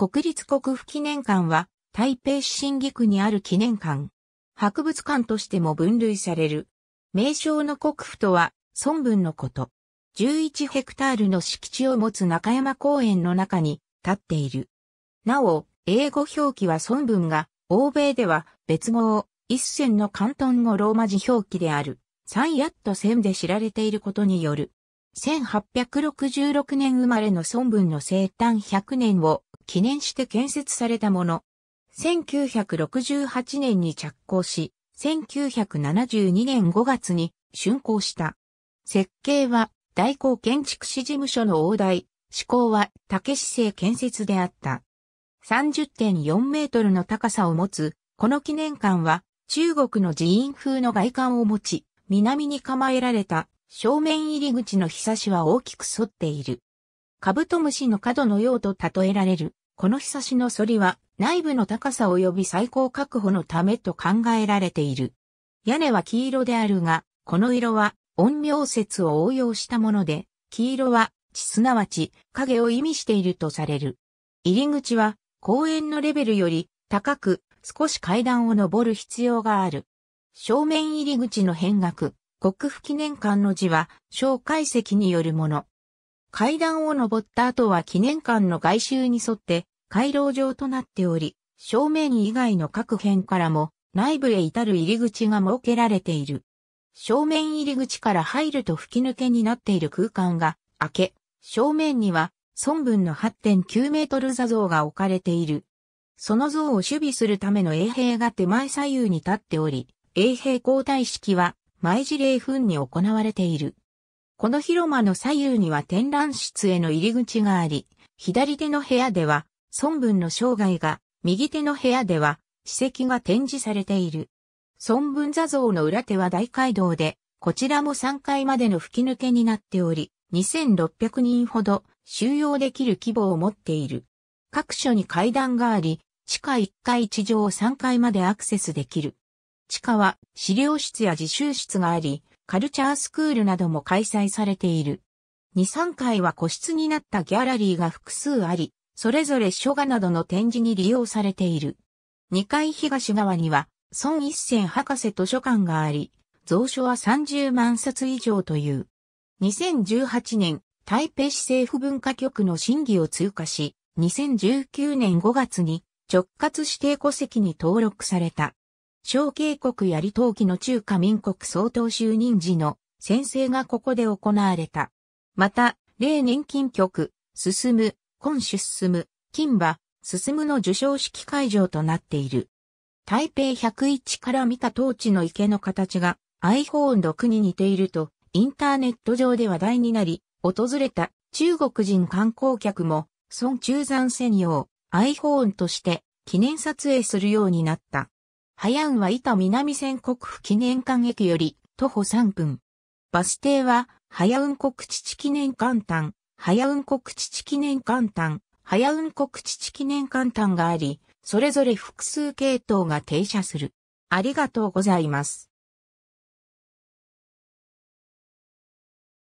国立国府記念館は、台北市新義区にある記念館。博物館としても分類される。名称の国府とは、孫文のこと。11ヘクタールの敷地を持つ中山公園の中に立っている。なお、英語表記は孫文が、欧米では別語を一線の関東語ローマ字表記である、サンヤット線で知られていることによる。1866年生まれの孫文の生誕100年を記念して建設されたもの。1968年に着工し、1972年5月に竣工した。設計は大光建築士事務所の大台、施工は竹市製建設であった。30.4メートルの高さを持つ、この記念館は中国の寺院風の外観を持ち、南に構えられた正面入り口のひさしは大きく反っている。カブトムシの角のようと例えられる。このひさしの反りは内部の高さ及び最高確保のためと考えられている。屋根は黄色であるが、この色は陰陽説を応用したもので、黄色は地すなわち影を意味しているとされる。入り口は公園のレベルより高く少し階段を上る必要がある。正面入り口の変額、国府記念館の字は、蒋介石によるもの。階段を登った後は記念館の外周に沿って回廊状となっており、正面以外の各辺からも内部へ至る入り口が設けられている。正面入り口から入ると吹き抜けになっている空間が開け、正面には孫文の8.9メートル座像が置かれている。その像を守備するための衛兵が手前左右に立っており、衛兵交代式は毎時0墳に行われている。この広間の左右には展覧室への入り口があり、左手の部屋では、孫文の生涯が、右手の部屋では、史跡が展示されている。孫文座像の裏手は大街道で、こちらも3階までの吹き抜けになっており、2600人ほど収容できる規模を持っている。各所に階段があり、地下1階地上3階までアクセスできる。地下は資料室や自習室があり、カルチャースクールなども開催されている。2、3階は個室になったギャラリーが複数あり、それぞれ書画などの展示に利用されている。2階東側には、孫一泉博士図書館があり、蔵書は30万冊以上という。2018年、台北市政府文化局の審議を通過し、2019年5月に直轄指定戸籍に登録された。小渓谷や離島期の中華民国総統就任時の先生がここで行われた。また、例年金局、進む、今出進む、金馬、進むの受賞式会場となっている。台北101から見た当地の池の形が iPhone6 に似ていると、インターネット上で話題になり、訪れた中国人観光客も、孫中山専用 iPhone として記念撮影するようになった。ハヤンは板南線国府記念館駅より徒歩3分。バス停は、ハヤウン国父記念館丹、ハヤウン国父記念館丹、ハヤウン国父記念館丹があり、それぞれ複数系統が停車する。ありがとうございます。